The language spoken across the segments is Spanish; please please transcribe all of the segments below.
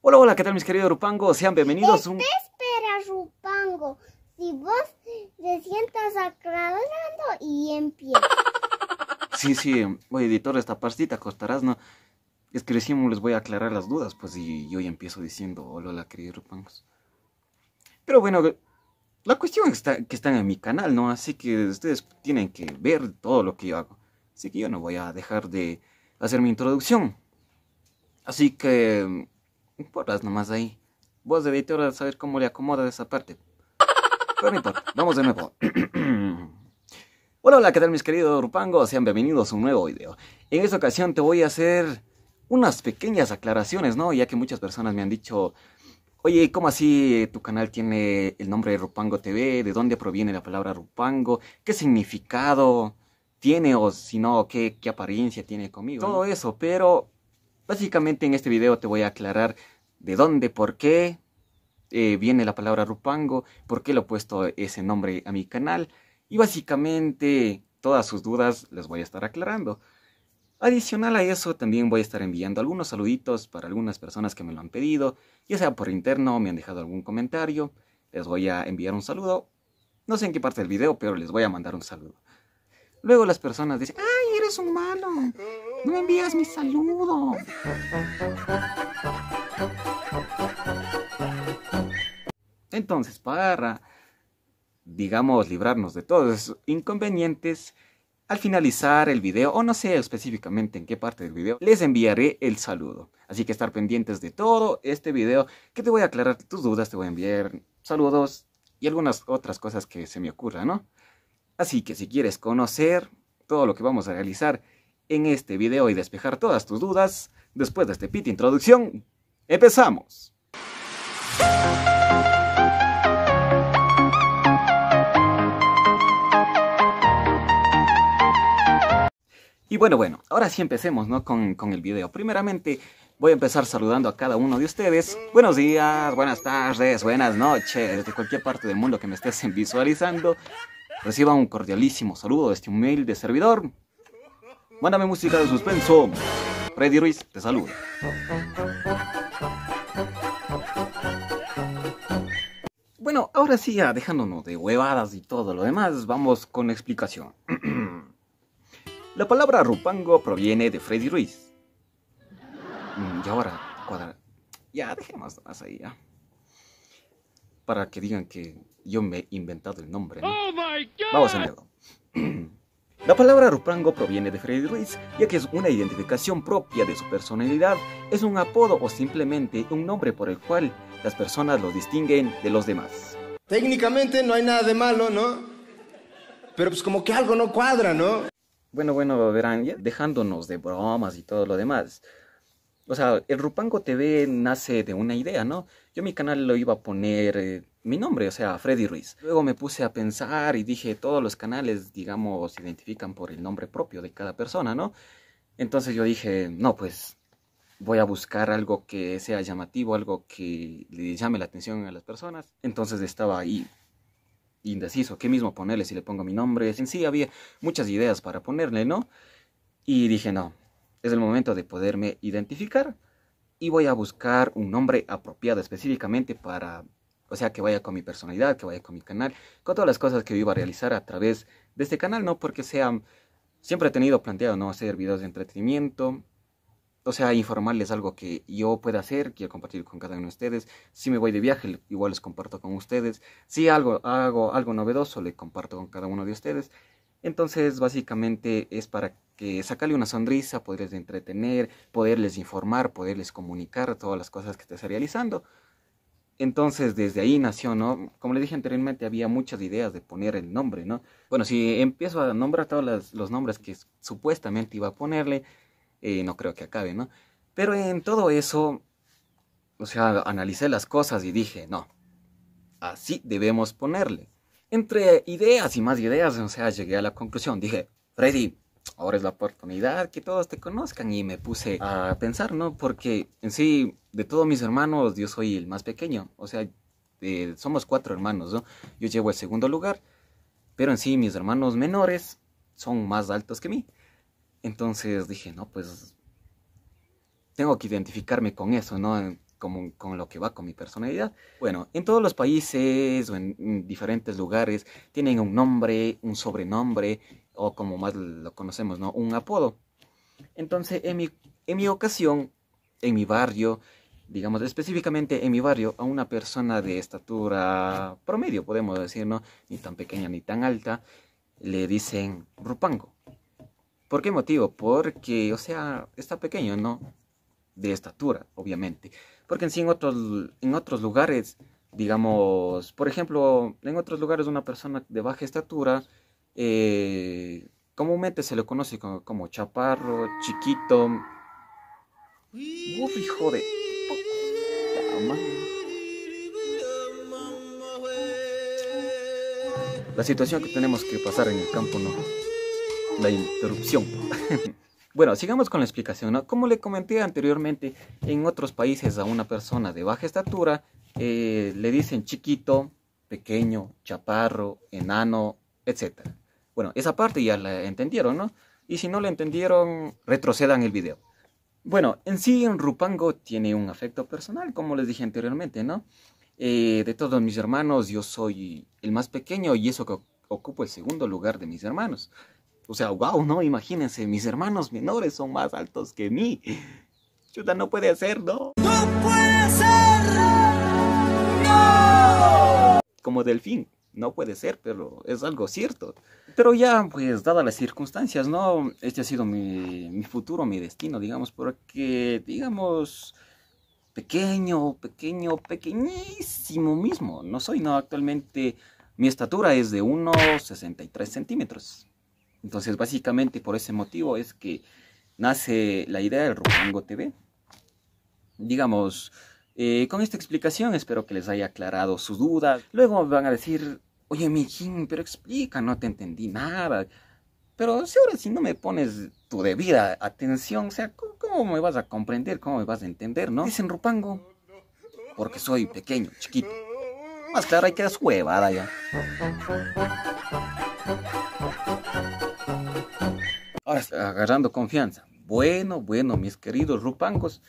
Hola, hola, ¿qué tal mis queridos Rupangos? Sean bienvenidos. a un... espera, Rupango? Si vos te sientas aclarando y empieza. Sí, sí, voy editor esta partita, costarás, ¿no? Es que les voy a aclarar las dudas, pues, y, yo hoy empiezo diciendo hola, hola, queridos Rupangos. Pero bueno, la cuestión está que están en mi canal, ¿no? Así que ustedes tienen que ver todo lo que yo hago. Así que yo no voy a dejar de hacer mi introducción. Así que no pues, nomás ahí. Vos, editora, saber cómo le acomoda esa parte. Pero no importa, vamos de nuevo. hola, hola, ¿qué tal mis queridos rupango Sean bienvenidos a un nuevo video. En esta ocasión te voy a hacer unas pequeñas aclaraciones, ¿no? Ya que muchas personas me han dicho, oye, ¿cómo así tu canal tiene el nombre de Rupango TV? ¿De dónde proviene la palabra Rupango? ¿Qué significado tiene o si no, qué, apariencia tiene conmigo? Todo eso, pero Básicamente en este video te voy a aclarar de dónde, por qué eh, viene la palabra Rupango, por qué le he puesto ese nombre a mi canal y básicamente todas sus dudas les voy a estar aclarando. Adicional a eso, también voy a estar enviando algunos saluditos para algunas personas que me lo han pedido, ya sea por interno me han dejado algún comentario. Les voy a enviar un saludo. No sé en qué parte del video, pero les voy a mandar un saludo. Luego las personas dicen, ah, humano. No me envías mi saludo. Entonces, para, digamos, librarnos de todos esos inconvenientes, al finalizar el video, o no sé específicamente en qué parte del video, les enviaré el saludo. Así que estar pendientes de todo este video, que te voy a aclarar tus dudas, te voy a enviar saludos y algunas otras cosas que se me ocurran, ¿no? Así que si quieres conocer todo lo que vamos a realizar en este video y despejar todas tus dudas. Después de este pit introducción, empezamos. Y bueno, bueno, ahora sí empecemos con, con, el video. Primeramente voy a empezar saludando a cada uno de ustedes. Buenos días, buenas tardes, buenas noches, desde cualquier parte del mundo que me estés visualizando. Reciba un cordialísimo saludo de este de servidor. Mándame música de suspenso. Freddy Ruiz te saluda. Bueno, ahora sí, ya dejándonos de huevadas y todo lo demás, vamos con explicación. la palabra rupango proviene de Freddy Ruiz. Mm, y ahora, cuadra... Ya, dejemos ahí, ¿ya? Para que digan que yo me he inventado el nombre. ¿no? Oh my God. Vamos a verlo. La palabra Rupango proviene de Freddy Ruiz, ya que es una identificación propia de su personalidad, es un apodo o simplemente un nombre por el cual las personas lo distinguen de los demás. Técnicamente no hay nada de malo, ¿no? Pero pues como que algo no cuadra, ¿no? Bueno, bueno, verán, ya dejándonos de bromas y todo lo demás. O sea, el Rupango TV nace de una idea, ¿no? Yo mi canal lo iba a poner eh, mi nombre, o sea, Freddy Ruiz. Luego me puse a pensar y dije, todos los canales, digamos, se identifican por el nombre propio de cada persona, ¿no? Entonces yo dije, no, pues voy a buscar algo que sea llamativo, algo que le llame la atención a las personas. Entonces estaba ahí indeciso, ¿qué mismo ponerle si le pongo mi nombre? En sí había muchas ideas para ponerle, ¿no? Y dije, no, es el momento de poderme identificar y voy a buscar un nombre apropiado específicamente para, o sea, que vaya con mi personalidad, que vaya con mi canal, con todas las cosas que yo iba a realizar a través de este canal, no porque sea, siempre he tenido planteado no hacer videos de entretenimiento, o sea, informarles algo que yo pueda hacer, quiero compartir con cada uno de ustedes. Si me voy de viaje, igual les comparto con ustedes. Si algo hago algo novedoso, le comparto con cada uno de ustedes. Entonces, básicamente es para que sacarle una sonrisa, poderles entretener, poderles informar, poderles comunicar todas las cosas que estés realizando. Entonces, desde ahí nació, ¿no? Como le dije anteriormente, había muchas ideas de poner el nombre, ¿no? Bueno, si empiezo a nombrar todos los, nombres que supuestamente iba a ponerle, eh, no creo que acabe, ¿no? Pero en todo eso, o sea, analicé las cosas y dije, no, así debemos ponerle. Entre ideas y más ideas, o sea, llegué a la conclusión, dije, Freddy, ahora es la oportunidad que todos te conozcan y me puse ah. a pensar, ¿no? Porque en sí, de todos mis hermanos, yo soy el más pequeño, o sea, eh, somos cuatro hermanos, ¿no? Yo llevo el segundo lugar, pero en sí mis hermanos menores son más altos que mí. Entonces dije, no, pues tengo que identificarme con eso, ¿no? Como, con lo que va con mi personalidad. Bueno, en todos los países o en diferentes lugares tienen un nombre, un sobrenombre o como más lo conocemos, ¿no? Un apodo. Entonces, en mi, en mi ocasión, en mi barrio, digamos específicamente en mi barrio, a una persona de estatura promedio, podemos decir, ¿no? Ni tan pequeña ni tan alta, le dicen Rupango. ¿Por qué motivo? Porque, o sea, está pequeño, ¿no? De estatura, obviamente. Porque en sí, otros, en otros lugares, digamos, por ejemplo, en otros lugares una persona de baja estatura eh, comúnmente se le conoce como, chaparro, chiquito. La situación que tenemos que pasar en el campo, ¿no? La interrupción. Bueno, sigamos con la explicación. Como le comenté anteriormente, en otros países a una persona de baja estatura eh, le dicen chiquito, pequeño, chaparro, enano, etc. Bueno, esa parte ya la entendieron, ¿no? Y si no la entendieron, retrocedan el video. Bueno, en sí, Rupango tiene un afecto personal, como les dije anteriormente, ¿no? Eh, de todos mis hermanos, yo soy el más pequeño y eso que ocupo el segundo lugar de mis hermanos. O sea, wow, ¿no? Imagínense, mis hermanos menores son más altos que mí. Chuta, no puede ser, ¿no? ¡No puede ser! ¡No! Como delfín no puede ser, pero es algo cierto. Pero ya, pues, dadas las circunstancias, ¿no? Este ha sido mi, futuro, mi destino, digamos, porque, digamos, pequeño, pequeño, pequeñísimo mismo, no soy, ¿no? Actualmente mi estatura es de 63 centímetros. Entonces, básicamente, por ese motivo es que nace la idea del Rupango TV. Digamos, eh, con esta explicación espero que les haya aclarado su duda. Luego van a decir, Oye, mijín, pero explica, no te entendí nada. Pero si ahora si no me pones tu debida atención, o sea, ¿cómo, me vas a comprender? ¿Cómo me vas a entender, no? Dicen Rupango, porque soy pequeño, chiquito. Más claro, hay que huevada ya. Ahora, agarrando confianza. Bueno, bueno, mis queridos rupangos,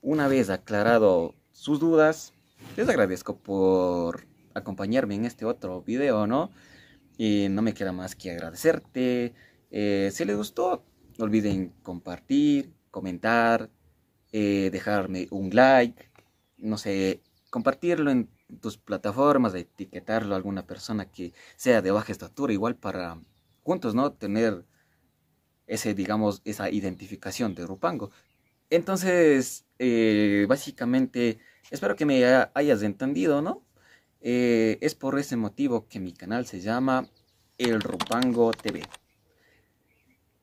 una vez aclarado sus dudas, les agradezco por acompañarme en este otro video, ¿no? Y no me queda más que agradecerte. Eh, si les gustó, no olviden compartir, comentar, eh, dejarme un like, no sé, compartirlo en tus plataformas, etiquetarlo a alguna persona que sea de baja estatura, igual para juntos, ¿no? Tener ese, digamos, esa identificación de Rupango. Entonces, eh, básicamente, espero que me hayas entendido, ¿no? Eh, es por ese motivo que mi canal se llama El Rupango TV.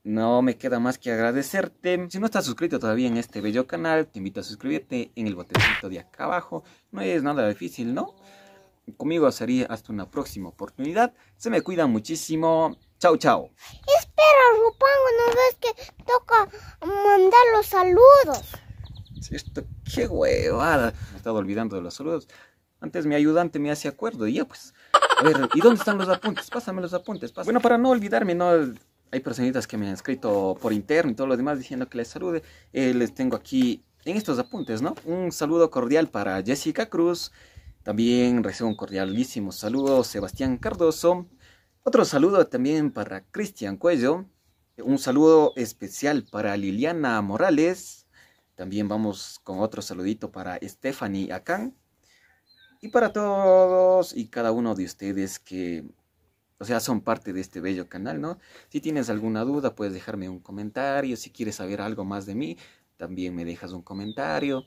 No me queda más que agradecerte. Si no estás suscrito todavía en este bello canal, te invito a suscribirte en el botoncito de acá abajo. No es nada difícil, ¿no? Conmigo sería hasta una próxima oportunidad. Se me cuida muchísimo. Chao, chao. Espera, Rupango, ¿no ves que toca mandar los saludos? Esto, qué huevada. Me he estado olvidando de los saludos. Antes mi ayudante me hace acuerdo y ya pues. A ver, ¿y dónde están los apuntes? Pásame los apuntes. Pásame. Bueno, para no olvidarme, no hay personitas que me han escrito por interno y todo lo demás diciendo que les salude. Eh, les tengo aquí en estos apuntes, ¿no? Un saludo cordial para Jessica Cruz. También recibo un cordialísimo saludo Sebastián Cardoso. Otro saludo también para Cristian Cuello. Un saludo especial para Liliana Morales. También vamos con otro saludito para Stephanie Acán y para todos y cada uno de ustedes que, o sea, son parte de este bello canal, ¿no? Si tienes alguna duda, puedes dejarme un comentario. Si quieres saber algo más de mí, también me dejas un comentario.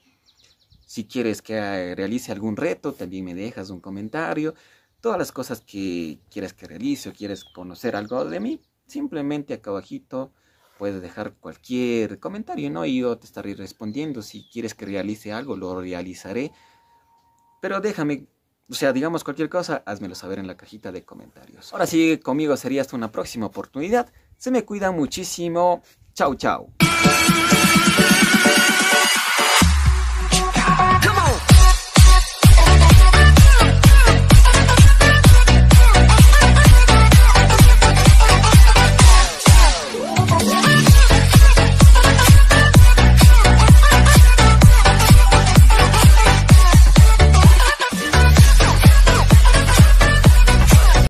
Si quieres que eh, realice algún reto, también me dejas un comentario. Todas las cosas que quieres que realice o quieres conocer algo de mí, simplemente acá abajito puedes dejar cualquier comentario, ¿no? Y yo te estaré respondiendo. Si quieres que realice algo, lo realizaré. Pero déjame, o sea, digamos cualquier cosa, házmelo saber en la cajita de comentarios. Ahora sí, conmigo sería hasta una próxima oportunidad. Se me cuida muchísimo. Chau, chau.